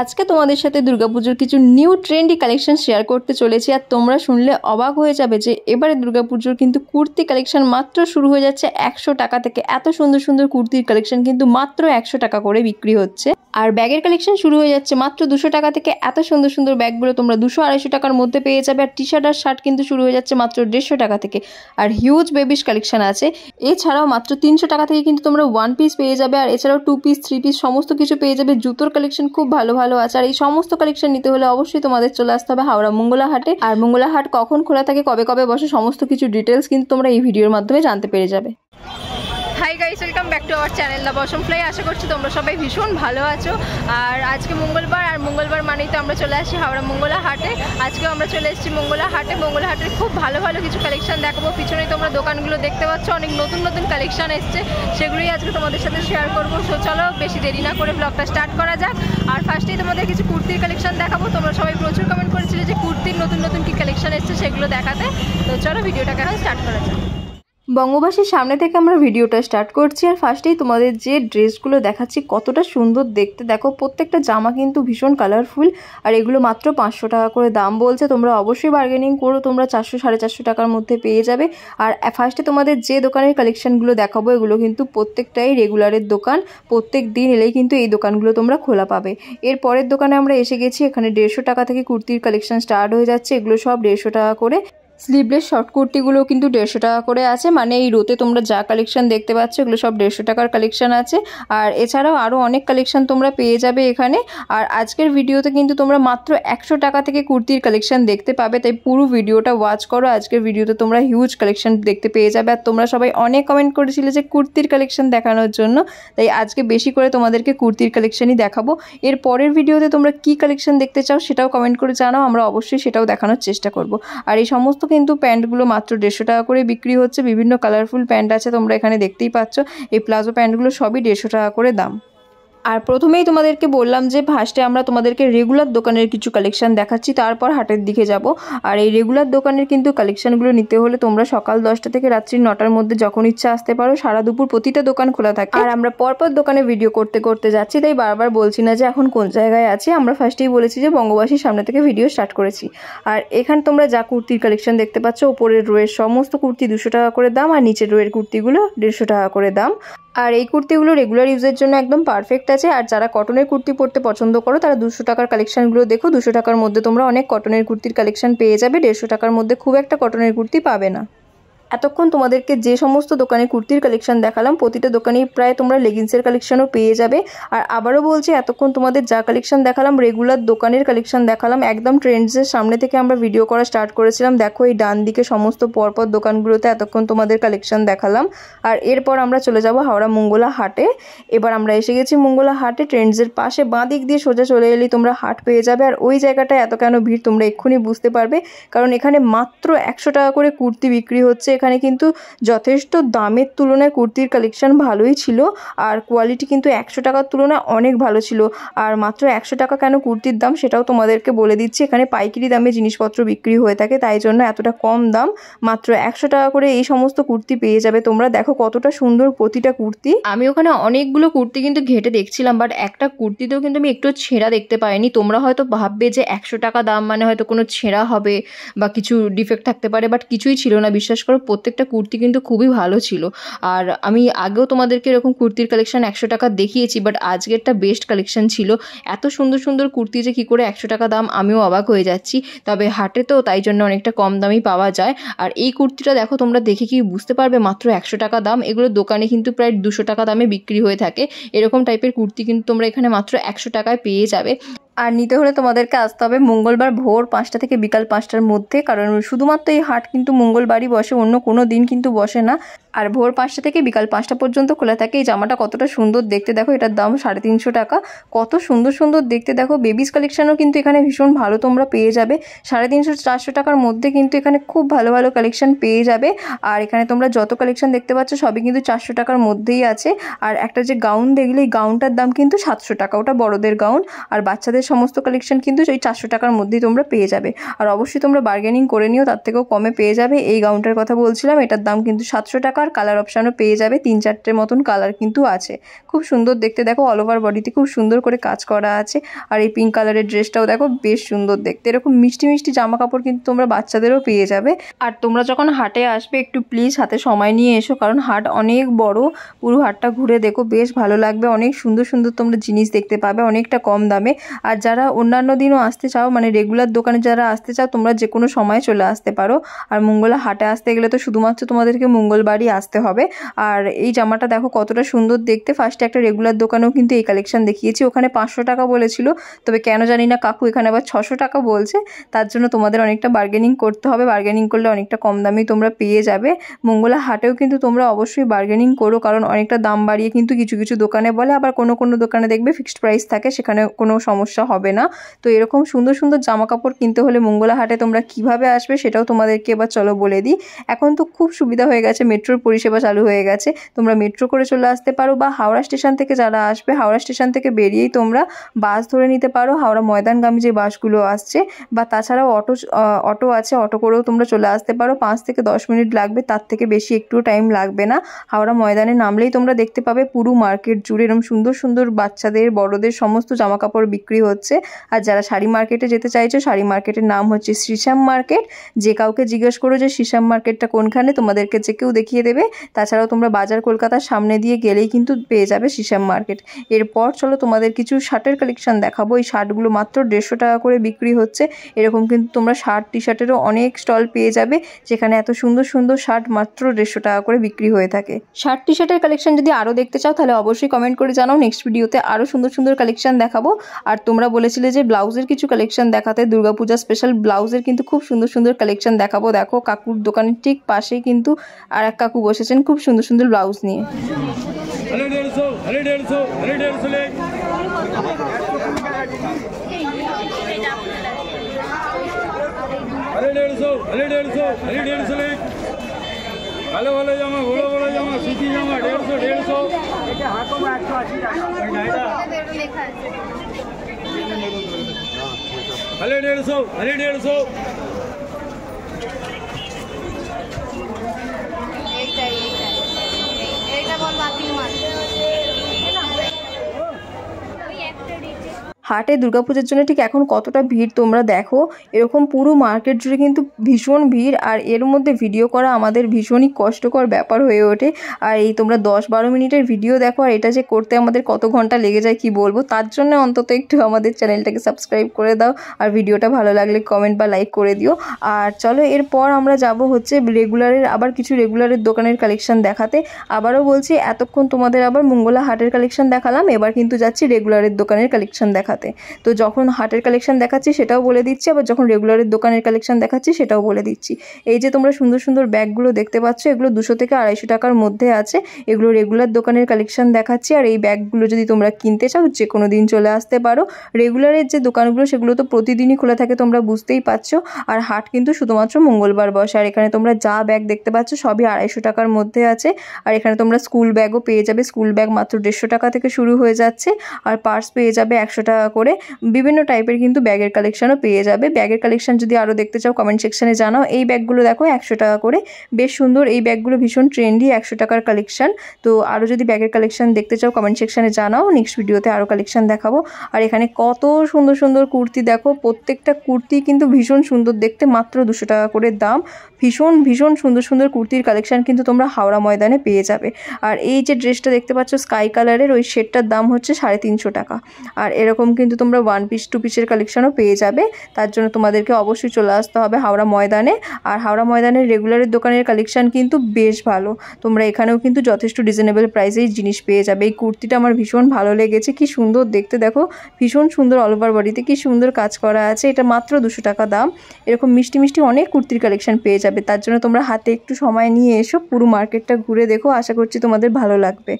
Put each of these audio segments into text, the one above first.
আজকে তোমাদের সাথে দুর্গাপুজোর কিছু নিউ ট্রেন্ডি কালেকশন শেয়ার করতে চলেছি আর তোমরা শুনলে অবাক হয়ে যাবে যে এবারে দুর্গাপুজোর কিন্তু কুর্তি কালেকশন মাত্র শুরু হয়ে যাচ্ছে একশো টাকা থেকে এত সুন্দর সুন্দর কুর্তির কালেকশন কিন্তু মাত্র একশো টাকা করে বিক্রি হচ্ছে আর ব্যাগের কালেকশন শুরু হয়ে যাচ্ছে মাত্র দুশো টাকা থেকে এত সুন্দর সুন্দর ব্যাগগুলো তোমরা দুশো আড়াইশো টাকার মধ্যে পেয়ে যাবে আর টি শার্ট আর শার্ট কিন্তু শুরু হয়ে যাচ্ছে মাত্র দেড়শো টাকা থেকে আর হিউজ বেবিস কালেকশন আছে এছাড়াও মাত্র তিনশো টাকা থেকে কিন্তু তোমরা ওয়ান পিস পেয়ে যাবে আর এছাড়াও টু পিস থ্রি পিস সমস্ত কিছু পেয়ে যাবে জুতোর কালেকশন খুব ভালো ভালো আর এই সমস্ত কালেকশন নিতে হলে অবশ্যই তোমাদের চলে আসতে হবে হাওড়া মঙ্গলাহাটে আর মঙ্গলাহাট কখন খোলা থাকে কবে কবে বসে সমস্ত কিছু ডিটেলস কিন্তু তোমরা এই ভিডিওর মাধ্যমে জানতে পেরে যাবে hi guys welcome back to our channel the bosom fly আশা করছি তোমরা সবাই ভীষণ ভালো আছো আর আজকে মঙ্গলবার আর মঙ্গলবার মানেই তো আমরা চলে আসি হাওড়া মঙ্গলা হাটে আজকেও আমরা চলে এসেছি মঙ্গলা হাটে মঙ্গলা হাটের খুব ভালো ভালো কিছু কালেকশন দেখাবো পিছনে তোমরা দোকানগুলো দেখতে পাচ্ছ অনেক নতুন নতুন কালেকশন এসছে সেগুলোই আজকে তোমাদের সাথে শেয়ার করবো সো চলো বেশি দেরি না করে ব্লগটা স্টার্ট করা যাক আর ফার্স্টেই তোমাদের কিছু কুর্তির কালেকশন দেখাবো তোমরা সবাই প্রচুর কমেন্ট করেছিলে যে কুর্তির নতুন নতুন কি কালেকশন এসছে সেগুলো দেখাতে তো চলো ভিডিওটাকে এখন স্টার্ট করা যাক বঙ্গবাসীর সামনে থেকে আমরা ভিডিওটা স্টার্ট করছি আর ফার্স্টেই তোমাদের যে ড্রেসগুলো দেখাচ্ছি কতটা সুন্দর দেখতে দেখো প্রত্যেকটা জামা কিন্তু ভীষণ কালারফুল আর এগুলো মাত্র পাঁচশো টাকা করে দাম বলছে তোমরা অবশ্যই বার্গেনিং করো তোমরা চারশো সাড়ে চারশো টাকার মধ্যে পেয়ে যাবে আর ফার্স্টে তোমাদের যে দোকানের কালেকশানগুলো দেখাবো এগুলো কিন্তু প্রত্যেকটাই রেগুলারের দোকান প্রত্যেক দিন এলেই কিন্তু এই দোকানগুলো তোমরা খোলা পাবে এর পরের দোকানে আমরা এসে গেছি এখানে দেড়শো টাকা থেকে কুর্তির কালেকশান স্টার্ট হয়ে যাচ্ছে এগুলো সব দেড়শো টাকা করে স্লিভলেস শর্ট কুর্তিগুলো কিন্তু দেড়শো টাকা করে আছে মানে এই রোতে তোমরা যা কালেকশন দেখতে পাচ্ছ এগুলো সব দেড়শো টাকার কালেকশন আছে আর এছাড়াও আরও অনেক কালেকশন তোমরা পেয়ে যাবে এখানে আর আজকের ভিডিওতে কিন্তু তোমরা মাত্র একশো টাকা থেকে কুর্তির কালেকশন দেখতে পাবে তাই পুরো ভিডিওটা ওয়াচ করো আজকের ভিডিওতে তোমরা হিউজ কালেকশন দেখতে পেয়ে যাবে আর তোমরা সবাই অনেক কমেন্ট করেছিলে যে কুর্তির কালেকশন দেখানোর জন্য তাই আজকে বেশি করে তোমাদেরকে কুর্তির কালেকশনই দেখাবো এর পরের ভিডিওতে তোমরা কি কালেকশন দেখতে চাও সেটাও কমেন্ট করে জানাও আমরা অবশ্যই সেটাও দেখানোর চেষ্টা করব আর এই সমস্ত কিন্তু প্যান্টগুলো মাত্র দেড়শো টাকা করে বিক্রি হচ্ছে বিভিন্ন কালারফুল প্যান্ট আছে তোমরা এখানে দেখতেই পাচ্ছ এই প্লাজো প্যান্টগুলো সবই দেড়শো টাকা করে দাম আর প্রথমেই তোমাদেরকে বললাম যে ফার্স্টে আমরা তোমাদেরকে রেগুলার দোকানের কিছু কালেকশান দেখাচ্ছি তারপর হাটের দিকে যাব আর এই রেগুলার দোকানের কিন্তু কালেকশানগুলো নিতে হলে তোমরা সকাল দশটা থেকে রাত্রি নটার মধ্যে যখন ইচ্ছা আসতে পারো সারা দুপুর প্রতিটা দোকান খোলা থাকে আর আমরা পরপর দোকানে ভিডিও করতে করতে যাচ্ছি তাই বারবার বলছি না যে এখন কোন জায়গায় আছি আমরা ফার্স্টেই বলেছি যে বঙ্গবাসীর সামনে থেকে ভিডিও স্টার্ট করেছি আর এখানে তোমরা যা কুর্তির কালেকশান দেখতে পাচ্ছ ওপরের রোয়ের সমস্ত কুর্তি দুশো টাকা করে দাম আর নিচের রোয়ের কুর্তিগুলো দেড়শো টাকা করে দাম আর এই কুর্তিগুলো রেগুলার ইউজের জন্য একদম পারফেক্ট আছে আর যারা কটনের কুর্তি পরতে পছন্দ করো তারা দুশো টাকার কালেকশানগুলো দেখো দুশো টাকার মধ্যে তোমরা অনেক কটনের কুর্তির কালেকশান পেয়ে যাবে দেড়শো টাকার মধ্যে খুব একটা কটনের কুর্তি পাবে না এতক্ষণ তোমাদেরকে যে সমস্ত দোকানে কুর্তির কালেকশন দেখালাম প্রতিটা দোকানেই প্রায় তোমরা লেগিংসের কালেকশনও পেয়ে যাবে আর আবারও বলছি এতক্ষণ তোমাদের যা কালেকশন দেখালাম রেগুলার দোকানের কালেকশন দেখালাম একদম ট্রেন্ডসের সামনে থেকে আমরা ভিডিও করা স্টার্ট করেছিলাম দেখো এই ডান দিকে সমস্ত পরপর দোকানগুলোতে এতক্ষণ তোমাদের কালেকশন দেখালাম আর এরপর আমরা চলে যাব হাওড়া মঙ্গলা হাটে এবার আমরা এসে গেছি মঙ্গলা হাটে ট্রেন্ডসের পাশে বাঁ দিক দিয়ে সোজা চলে এলে তোমরা হাট পেয়ে যাবে আর ওই জায়গাটায় এত কেন ভিড় তোমরা এক্ষুনি বুঝতে পারবে কারণ এখানে মাত্র একশো টাকা করে কুর্তি বিক্রি হচ্ছে এখানে কিন্তু যথেষ্ট দামের তুলনায় কুর্তির কালেকশান ভালোই ছিল আর কোয়ালিটি কিন্তু একশো টাকার তুলনায় অনেক ভালো ছিল আর মাত্র একশো টাকা কেন কুর্তির দাম সেটাও তোমাদেরকে বলে দিচ্ছি এখানে পাইকারি দামে জিনিসপত্র বিক্রি হয়ে থাকে তাই জন্য এতটা কম দাম মাত্র একশো টাকা করে এই সমস্ত কুর্তি পেয়ে যাবে তোমরা দেখো কতটা সুন্দর প্রতিটা কুর্তি আমি ওখানে অনেকগুলো কুর্তি কিন্তু ঘেটে দেখছিলাম বাট একটা কুর্তিতেও কিন্তু আমি একটু ছেঁড়া দেখতে পাইনি তোমরা হয়তো ভাববে যে একশো টাকা দাম মানে হয়তো কোনো ছেঁড়া হবে বা কিছু ডিফেক্ট থাকতে পারে বাট কিছুই ছিল না বিশ্বাস করো প্রত্যেকটা কুর্তি কিন্তু খুবই ভালো ছিল আর আমি আগেও তোমাদেরকে এরকম কুর্তির কালেকশন একশো টাকা দেখিয়েছি বাট আজকেরটা বেস্ট কালেকশন ছিল এত সুন্দর সুন্দর কুর্তি যে কী করে একশো টাকা দাম আমিও অবাক হয়ে যাচ্ছি তবে হাটে তো তাই জন্য অনেকটা কম দামেই পাওয়া যায় আর এই কুর্তিটা দেখো তোমরা দেখে কি বুঝতে পারবে মাত্র একশো টাকা দাম এগুলো দোকানে কিন্তু প্রায় দুশো টাকা দামে বিক্রি হয়ে থাকে এরকম টাইপের কুর্তি কিন্তু তোমরা এখানে মাত্র একশো টাকায় পেয়ে যাবে আর নিতে হলে তোমাদেরকে আসতে হবে মঙ্গলবার ভোর পাঁচটা থেকে বিকাল পাঁচটার মধ্যে কারণ শুধুমাত্র এই হাট কিন্তু মঙ্গলবারই বসে অন্য কোনো দিন কিন্তু বসে না আর ভোর পাঁচটা থেকে বিকাল পাঁচটা পর্যন্ত খোলা থাকে এই জামাটা কতটা সুন্দর দেখতে দেখো এটার দাম সাড়ে তিনশো টাকা কত সুন্দর সুন্দর দেখতে দেখো বেবিস কালেকশানও কিন্তু এখানে ভীষণ ভালো তোমরা পেয়ে যাবে সাড়ে তিনশো চারশো টাকার মধ্যে কিন্তু এখানে খুব ভালো ভালো কালেকশান পেয়ে যাবে আর এখানে তোমরা যত কালেকশান দেখতে পাচ্ছ সবই কিন্তু চারশো টাকার মধ্যেই আছে আর একটা যে গাউন দেখলে এই গাউনটার দাম কিন্তু সাতশো টাকা ওটা বড়দের গাউন আর বাচ্চাদের সমস্ত কালেকশন কিন্তু ওই চারশো টাকার মধ্যেই তোমরা পেয়ে যাবে আর অবশ্যই তোমরা বার্গেনিং করে নিও তার থেকেও কমে পেয়ে যাবে এই গাউনটার কথা বলছিলাম এটার দাম কিন্তু সাতশো টাকা আর কালার অপশানও পেয়ে যাবে তিন চারটের মতন কালার কিন্তু আছে খুব সুন্দর দেখতে দেখো অল ওভার বডিতে খুব সুন্দর করে কাজ করা আছে আর এই পিঙ্ক কালারের ড্রেসটাও দেখো বেশ সুন্দর দেখতে এরকম মিষ্টি মিষ্টি জামা কাপড় কিন্তু তোমরা বাচ্চাদেরও পেয়ে যাবে আর তোমরা যখন হাটে আসবে একটু প্লিজ হাতে সময় নিয়ে এসো কারণ হাট অনেক বড় পুরো হাটটা ঘুরে দেখো বেশ ভালো লাগবে অনেক সুন্দর সুন্দর তোমরা জিনিস দেখতে পাবে অনেকটা কম দামে আর যারা অন্যান্য দিনও আসতে চাও মানে রেগুলার দোকানে যারা আসতে চাও তোমরা যে কোনো সময় চলে আসতে পারো আর মঙ্গলা হাটে আসতে গেলে তো শুধুমাত্র তোমাদেরকে মঙ্গলবারই আসতে হবে আর এই জামাটা দেখো কতটা সুন্দর দেখতে ফার্স্টে একটা রেগুলার দোকানেও কিন্তু এই কালেকশন দেখিয়েছি ওখানে পাঁচশো টাকা বলেছিল তবে কেন জানি না কাকু এখানে আবার ছশো টাকা বলছে তার জন্য তোমাদের অনেকটা বার্গেনিং করতে হবে বার্গেনিং করলে অনেকটা কম দামেই তোমরা পেয়ে যাবে মঙ্গলা হাটেও কিন্তু তোমরা অবশ্যই বার্গেনিং করো কারণ অনেকটা দাম বাড়িয়ে কিন্তু কিছু কিছু দোকানে বলে আবার কোনো কোনো দোকানে দেখবে ফিক্সড প্রাইস থাকে সেখানে কোনো সমস্যা হবে না তো এরকম সুন্দর সুন্দর জামা কাপড় কিনতে হলে মঙ্গলাহাটে তোমরা কিভাবে আসবে সেটাও তোমাদেরকে এবার চলো বলে দিই এখন তো খুব সুবিধা হয়ে গেছে মেট্রোর পরিষেবা চালু হয়ে গেছে তোমরা মেট্রো করে চলে আসতে পারো বা হাওড়া স্টেশন থেকে যারা আসবে হাওড়া স্টেশন থেকে বেরিয়েই তোমরা বাস ধরে নিতে পারো হাওড়া ময়দানগামী যে বাসগুলো আসছে বা তাছাড়াও অটো অটো আছে অটো করেও তোমরা চলে আসতে পারো পাঁচ থেকে দশ মিনিট লাগবে তার থেকে বেশি একটু টাইম লাগবে না হাওড়া ময়দানে নামলেই তোমরা দেখতে পাবে পুরো মার্কেট জুড়ে এরকম সুন্দর সুন্দর বাচ্চাদের বড়দের সমস্ত জামা কাপড় বিক্রি হচ্ছে আর যারা শাড়ি মার্কেটে যেতে চাইছো শাড়ি মার্কেটের নাম হচ্ছে শ্রীশ্যাম মার্কেট যে কাউকে জিজ্ঞেস করো যে শ্রীশ্যাম মার্কেটটা কোনখানে তোমাদেরকে যে কেউ দেখিয়ে দেবে তাছাড়াও তোমরা বাজার কলকাতার সামনে দিয়ে গেলেই কিন্তু পেয়ে যাবে শ্রীশ্যাম মার্কেট এরপর চলো তোমাদের কিছু শার্টের কালেকশন দেখাবো এই শার্টগুলো মাত্র দেড়শো টাকা করে বিক্রি হচ্ছে এরকম কিন্তু তোমরা শার্ট টি শার্টেরও অনেক স্টল পেয়ে যাবে যেখানে এত সুন্দর সুন্দর শার্ট মাত্র দেড়শো টাকা করে বিক্রি হয়ে থাকে শার্ট টি শার্টের কালেকশন যদি আরও দেখতে চাও তাহলে অবশ্যই কমেন্ট করে জানাও নেক্সট ভিডিওতে আরও সুন্দর সুন্দর কালেকশন দেখাবো আর তোমরা তোমরা বলেছিলে যে ব্লাউজের কিছু কালেকশন দেখাতে দুর্গাপূজা স্পেশাল ব্লাউজের কিন্তু খুব সুন্দর সুন্দর কালেকশন দেখাবো দেখো কাকুর দোকানের ঠিক পাশেই কিন্তু আর এক কাকু বসেছেন খুব সুন্দর সুন্দর ব্লাউজ নিয়ে জামা জামা জামা అల్లెడేడు సో అల్లెడేడు సో হাটে দুর্গাপুজোর জন্য ঠিক এখন কতটা ভিড় তোমরা দেখো এরকম পুরো মার্কেট জুড়ে কিন্তু ভীষণ ভিড় আর এর মধ্যে ভিডিও করা আমাদের ভীষণই কষ্টকর ব্যাপার হয়ে ওঠে আর এই তোমরা দশ বারো মিনিটের ভিডিও দেখো আর এটা যে করতে আমাদের কত ঘন্টা লেগে যায় কি বলবো তার জন্য অন্তত একটু আমাদের চ্যানেলটাকে সাবস্ক্রাইব করে দাও আর ভিডিওটা ভালো লাগলে কমেন্ট বা লাইক করে দিও আর চলো এরপর আমরা যাব হচ্ছে রেগুলারের আবার কিছু রেগুলারের দোকানের কালেকশন দেখাতে আবারও বলছি এতক্ষণ তোমাদের আবার মঙ্গলা হাটের কালেকশন দেখালাম এবার কিন্তু যাচ্ছি রেগুলারের দোকানের কালেকশন দেখাতে সাথে তো যখন হাটের কালেকশন দেখাচ্ছি সেটাও বলে দিচ্ছি আবার যখন রেগুলারের দোকানের কালেকশন দেখাচ্ছি সেটাও বলে দিচ্ছি এই যে তোমরা সুন্দর সুন্দর ব্যাগগুলো দেখতে পাচ্ছ এগুলো দুশো থেকে আড়াইশো টাকার মধ্যে আছে এগুলো রেগুলার দোকানের কালেকশন দেখাচ্ছি আর এই ব্যাগগুলো যদি তোমরা কিনতে চাও যে কোনো দিন চলে আসতে পারো রেগুলারের যে দোকানগুলো সেগুলো তো প্রতিদিনই খোলা থাকে তোমরা বুঝতেই পারছো আর হাট কিন্তু শুধুমাত্র মঙ্গলবার বসে আর এখানে তোমরা যা ব্যাগ দেখতে পাচ্ছ সবই আড়াইশো টাকার মধ্যে আছে আর এখানে তোমরা স্কুল ব্যাগও পেয়ে যাবে স্কুল ব্যাগ মাত্র দেড়শো টাকা থেকে শুরু হয়ে যাচ্ছে আর পার্স পেয়ে যাবে একশো টাকা করে বিভিন্ন টাইপের কিন্তু ব্যাগের কালেকশানও পেয়ে যাবে ব্যাগের কালেকশান যদি আরও দেখতে চাও কমেন্ট সেকশানে জানাও এই ব্যাগগুলো দেখো একশো টাকা করে বেশ সুন্দর এই ব্যাগগুলো ভীষণ ট্রেন্ডি একশো টাকার কালেকশান তো আরও যদি ব্যাগের কালেকশান দেখতে চাও কমেন্ট সেকশানে জানাও নেক্সট ভিডিওতে আরও কালেকশান দেখাবো আর এখানে কত সুন্দর সুন্দর কুর্তি দেখো প্রত্যেকটা কুর্তি কিন্তু ভীষণ সুন্দর দেখতে মাত্র দুশো টাকা করে দাম ভীষণ ভীষণ সুন্দর সুন্দর কুর্তির কালেকশান কিন্তু তোমরা হাওড়া ময়দানে পেয়ে যাবে আর এই যে ড্রেসটা দেখতে পাচ্ছ স্কাই কালারের ওই শেডটার দাম হচ্ছে সাড়ে তিনশো টাকা আর এরকম কিন্তু তোমরা ওয়ান পিস টু পিসের কালেকশানও পেয়ে যাবে তার জন্য তোমাদেরকে অবশ্যই চলে আসতে হবে হাওড়া ময়দানে আর হাওড়া ময়দানের রেগুলারের দোকানের কালেকশান কিন্তু বেশ ভালো তোমরা এখানেও কিন্তু যথেষ্ট রিজনেবল প্রাইসেই জিনিস পেয়ে যাবে এই কুর্তিটা আমার ভীষণ ভালো লেগেছে কি সুন্দর দেখতে দেখো ভীষণ সুন্দর ওভার বডিতে কি সুন্দর কাজ করা আছে এটা মাত্র দুশো টাকা দাম এরকম মিষ্টি মিষ্টি অনেক কুর্তির কালেকশান পেয়ে যাবে যাবে তার জন্য তোমরা হাতে একটু সময় নিয়ে এসো পুরো মার্কেটটা ঘুরে দেখো আশা করছি তোমাদের ভালো লাগবে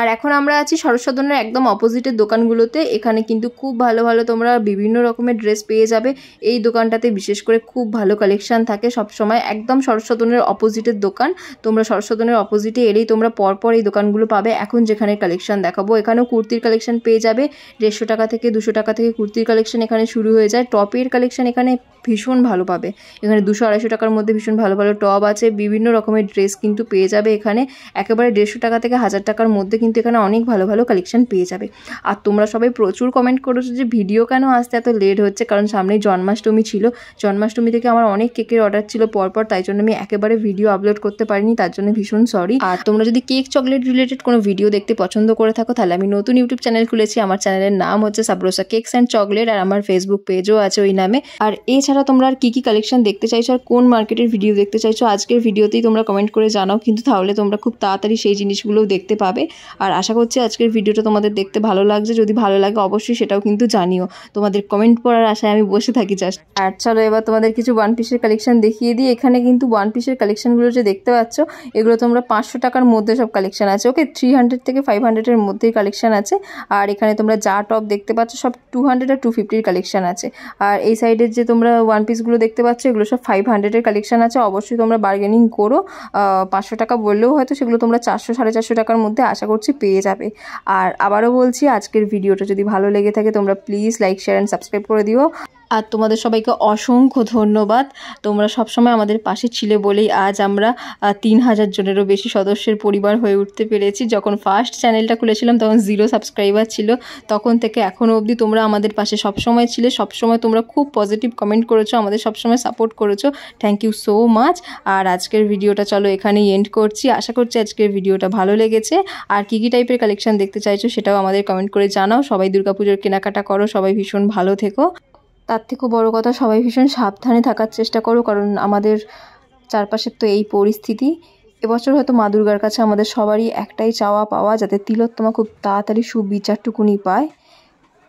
আর এখন আমরা আছি সরস্বতনের একদম অপোজিটের দোকানগুলোতে এখানে কিন্তু খুব ভালো ভালো তোমরা বিভিন্ন রকমের ড্রেস পেয়ে যাবে এই দোকানটাতে বিশেষ করে খুব ভালো কালেকশান থাকে সব সময় একদম সরস্বতনের অপোজিটের দোকান তোমরা সরস্বতনের অপোজিটে এলেই তোমরা পরপর এই দোকানগুলো পাবে এখন যেখানে কালেকশান দেখাবো এখানেও কুর্তির কালেকশান পেয়ে যাবে দেড়শো টাকা থেকে দুশো টাকা থেকে কুর্তির কালেকশান এখানে শুরু হয়ে যায় টপের কালেকশান এখানে ভীষণ ভালো পাবে এখানে দুশো আড়াইশো টাকার মধ্যে ভীষণ ভালো ভালো টপ আছে বিভিন্ন রকমের ড্রেস কিন্তু পেয়ে যাবে এখানে একেবারে দেড়শো টাকা থেকে হাজার টাকার মধ্যে কিন্তু এখানে অনেক ভালো ভালো কালেকশন পেয়ে যাবে আর তোমরা সবাই প্রচুর কমেন্ট করেছো যে ভিডিও কেন আসতে এত লেট হচ্ছে কারণ সামনেই জন্মাষ্টমী ছিল জন্মাষ্টমী থেকে আমার অনেক কেকের অর্ডার ছিল পরপর তাই জন্য আমি একেবারে ভিডিও আপলোড করতে পারিনি তার জন্য ভীষণ সরি আর তোমরা যদি কেক চকলেট রিলেটেড কোনো ভিডিও দেখতে পছন্দ করে থাকো তাহলে আমি নতুন ইউটিউব চ্যানেল খুলেছি আমার চ্যানেলের নাম হচ্ছে সাবরোসা কেকস অ্যান্ড চকলেট আর আমার ফেসবুক পেজও আছে ওই নামে আর এছাড়া তোমরা আর কী কী কালেকশন দেখতে চাইছো আর কোন মার্কেটের ভিডিও দেখতে চাইছো আজকের ভিডিওতেই তোমরা কমেন্ট করে জানাও কিন্তু তাহলে তোমরা খুব তাড়াতাড়ি সেই জিনিসগুলোও দেখতে পাবে আর আশা করছি আজকের ভিডিওটা তোমাদের দেখতে ভালো লাগছে যদি ভালো লাগে অবশ্যই সেটাও কিন্তু জানিও তোমাদের কমেন্ট পড়ার আশায় আমি বসে থাকি জাস্ট আর চলো এবার তোমাদের কিছু ওয়ান পিসের কালেকশান দেখিয়ে দিই এখানে কিন্তু ওয়ান পিসের কালেকশানগুলো যে দেখতে পাচ্ছ এগুলো তোমরা পাঁচশো টাকার মধ্যে সব কালেকশান আছে ওকে থ্রি হান্ড্রেড থেকে ফাইভ হান্ড্রেডের মধ্যেই কালেকশান আছে আর এখানে তোমরা যা টপ দেখতে পাচ্ছ সব টু হান্ড্রেড আর টু ফিফটির কালেকশান আছে আর এই সাইডের যে তোমরা ওয়ান পিসগুলো দেখতে পাচ্ছ এগুলো সব ফাইভ হান্ড্রেডের কালেকশান আছে অবশ্যই তোমরা বার্গেনিং করো পাঁচশো টাকা বললেও হয়তো সেগুলো তোমরা চারশো সাড়ে চারশো টাকার মধ্যে আশা করছি করছি পেয়ে যাবে আর আবারও বলছি আজকের ভিডিওটা যদি ভালো লেগে থাকে তোমরা please like share and subscribe করে দিও আর তোমাদের সবাইকে অসংখ্য ধন্যবাদ তোমরা সবসময় আমাদের পাশে ছিলে বলেই আজ আমরা তিন হাজার জনেরও বেশি সদস্যের পরিবার হয়ে উঠতে পেরেছি যখন ফার্স্ট চ্যানেলটা খুলেছিলাম তখন জিরো সাবস্ক্রাইবার ছিল তখন থেকে এখনও অবধি তোমরা আমাদের পাশে সবসময় ছিলে সবসময় তোমরা খুব পজিটিভ কমেন্ট করেছো আমাদের সবসময় সাপোর্ট করেছো থ্যাংক ইউ সো মাচ আর আজকের ভিডিওটা চলো এখানেই এন্ড করছি আশা করছি আজকের ভিডিওটা ভালো লেগেছে আর কী কী টাইপের কালেকশান দেখতে চাইছো সেটাও আমাদের কমেন্ট করে জানাও সবাই দুর্গাপুজোর কেনাকাটা করো সবাই ভীষণ ভালো থেকো তার থেকেও বড় কথা সবাই ভীষণ সাবধানে থাকার চেষ্টা করো কারণ আমাদের চারপাশের তো এই পরিস্থিতি এবছর হয়তো মা দুর্গার কাছে আমাদের সবারই একটাই চাওয়া পাওয়া যাতে তিলোত্তমা খুব তাড়াতাড়ি সুবিচারটুকুনি পায়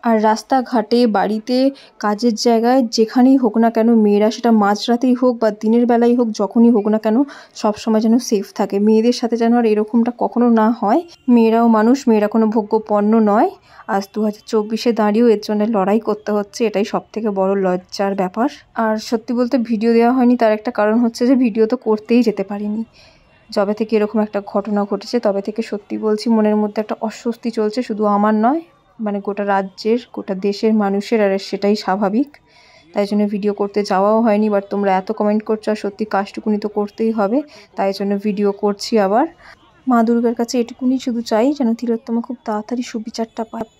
আর রাস্তাঘাটে বাড়িতে কাজের জায়গায় যেখানেই হোক না কেন মেয়েরা সেটা মাঝরাতেই হোক বা দিনের বেলায় হোক যখনই হোক না কেন সব সময় যেন সেফ থাকে মেয়েদের সাথে যেন আর এরকমটা কখনো না হয় মেয়েরাও মানুষ মেয়েরা কোনো ভোগ্য পণ্য নয় আজ দু হাজার চব্বিশে দাঁড়িয়েও এর জন্য লড়াই করতে হচ্ছে এটাই সব থেকে বড় লজ্জার ব্যাপার আর সত্যি বলতে ভিডিও দেওয়া হয়নি তার একটা কারণ হচ্ছে যে ভিডিও তো করতেই যেতে পারিনি যবে থেকে এরকম একটা ঘটনা ঘটেছে তবে থেকে সত্যি বলছি মনের মধ্যে একটা অস্বস্তি চলছে শুধু আমার নয় মানে গোটা রাজ্যের গোটা দেশের মানুষের আর সেটাই স্বাভাবিক তাই জন্য ভিডিও করতে যাওয়াও হয়নি বাট তোমরা এত কমেন্ট করছো আর সত্যি কাজটুকুনি তো করতেই হবে তাই জন্য ভিডিও করছি আবার মা দুর্গার কাছে এটুকুনি শুধু চাই যেন তিলোত্তমা খুব তাড়াতাড়ি সুবিচারটা পায়